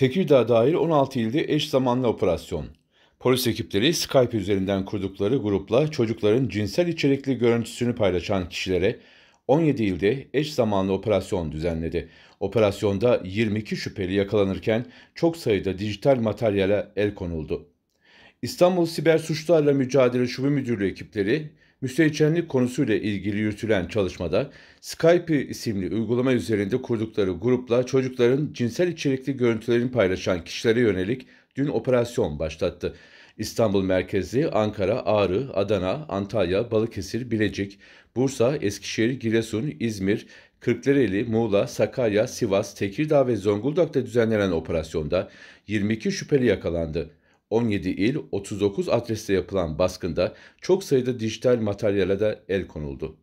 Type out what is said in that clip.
Tekirdağ dahil 16 ilde eş zamanlı operasyon. Polis ekipleri Skype üzerinden kurdukları grupla çocukların cinsel içerikli görüntüsünü paylaşan kişilere 17 ilde eş zamanlı operasyon düzenledi. Operasyonda 22 şüpheli yakalanırken çok sayıda dijital materyale el konuldu. İstanbul Siber Suçlarla Mücadele Şube Müdürlüğü ekipleri müstehcenlik konusuyla ilgili yürütülen çalışmada Skype isimli uygulama üzerinde kurdukları grupla çocukların cinsel içerikli görüntülerini paylaşan kişilere yönelik dün operasyon başlattı. İstanbul merkezi, Ankara, Ağrı, Adana, Antalya, Balıkesir, Bilecik, Bursa, Eskişehir, Giresun, İzmir, Kırklareli, Muğla, Sakarya, Sivas, Tekirdağ ve Zonguldak'ta düzenlenen operasyonda 22 şüpheli yakalandı. 17 il 39 adreste yapılan baskında çok sayıda dijital materyale de el konuldu.